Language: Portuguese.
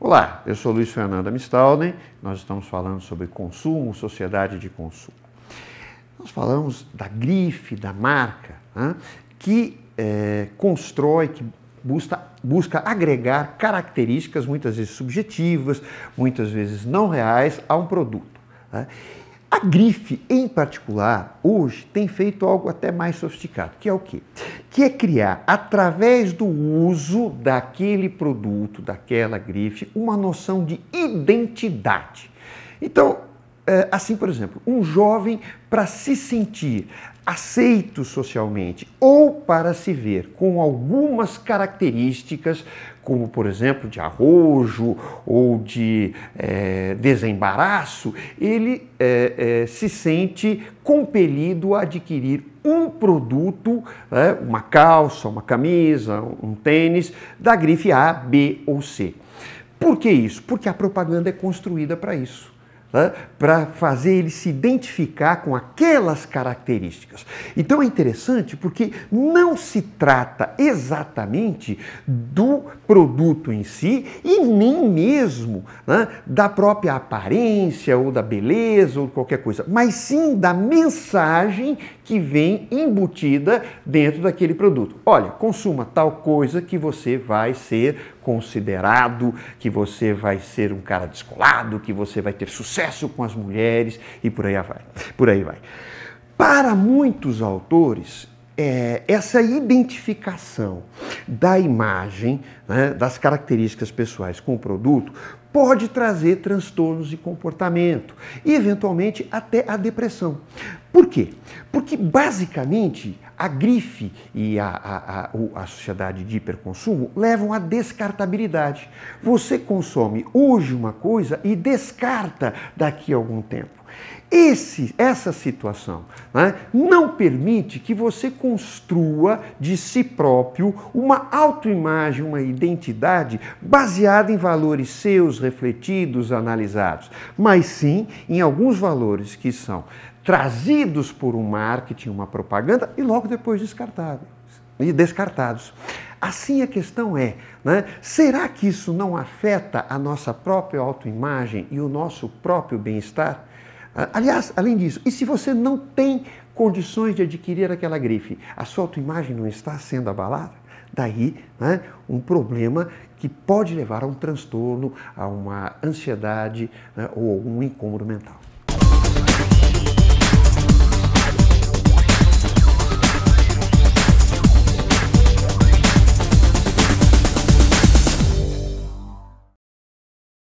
Olá, eu sou Luiz Fernando Amistalden, nós estamos falando sobre consumo, sociedade de consumo. Nós falamos da grife, da marca, né, que é, constrói, que busca, busca agregar características, muitas vezes subjetivas, muitas vezes não reais, a um produto. Né. A grife, em particular, hoje tem feito algo até mais sofisticado, que é o quê? Que é criar, através do uso daquele produto, daquela grife, uma noção de identidade. Então, eh, assim, por exemplo, um jovem para se sentir aceito socialmente ou para se ver com algumas características, como por exemplo de arrojo ou de é, desembaraço, ele é, é, se sente compelido a adquirir um produto, né, uma calça, uma camisa, um tênis, da grife A, B ou C. Por que isso? Porque a propaganda é construída para isso né, para fazer ele se identificar com aquelas características. Então é interessante porque não se trata exatamente do produto em si e nem mesmo né, da própria aparência ou da beleza ou qualquer coisa, mas sim da mensagem que vem embutida dentro daquele produto. Olha, consuma tal coisa que você vai ser considerado, que você vai ser um cara descolado, que você vai ter sucesso sucesso com as mulheres e por aí vai. Por aí vai. Para muitos autores, é, essa identificação da imagem, né, das características pessoais com o produto, pode trazer transtornos de comportamento e, eventualmente, até a depressão. Por quê? Porque, basicamente, a grife e a, a, a, a sociedade de hiperconsumo levam à descartabilidade. Você consome hoje uma coisa e descarta daqui a algum tempo. Esse, essa situação né, não permite que você construa de si próprio uma autoimagem, uma identidade baseada em valores seus, refletidos, analisados, mas sim em alguns valores que são trazidos por um marketing, uma propaganda e logo depois descartados. e descartados. Assim a questão é, né? será que isso não afeta a nossa própria autoimagem e o nosso próprio bem-estar? Aliás, além disso, e se você não tem condições de adquirir aquela grife, a sua autoimagem não está sendo abalada? Daí, né, um problema que pode levar a um transtorno, a uma ansiedade né, ou algum incômodo mental.